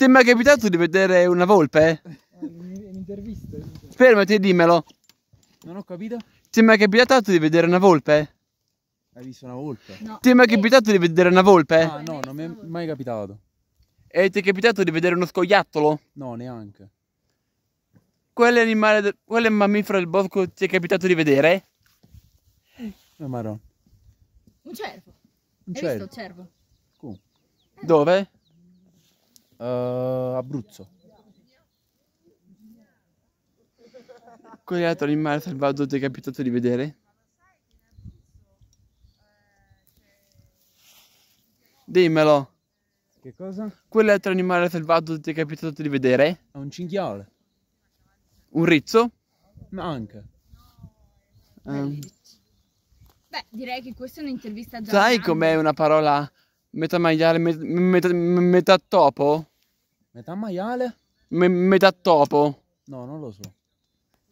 Ti è mai capitato di vedere una volpe? Un'intervista. Eh, Fermati e dimmelo. Non ho capito. Ti è mai capitato di vedere una volpe? Hai visto una volpe? No. Ti è mai capitato di vedere una volpe? Ah no, non mi è mai capitato. E ti è capitato di vedere uno scoiattolo? No, neanche. Quale animale, quale mammifero del bosco ti è capitato di vedere? Oh, eh, marron. Un cervo. Un cervo. Hai visto un cervo? Cool. Eh. Dove? Uh, Abruzzo. Quell'altro animale selvaggio ti è capitato di vedere? Dimmelo. Che cosa? Quell'altro animale selvaggio ti è capitato di vedere? Un cinghiale. Un rizzo? Ma anche. Um. Beh, direi che questa è un'intervista già... Sai com'è una parola metà maiale, met, met, met, metà topo? Metà maiale? M metà topo? No, non lo so.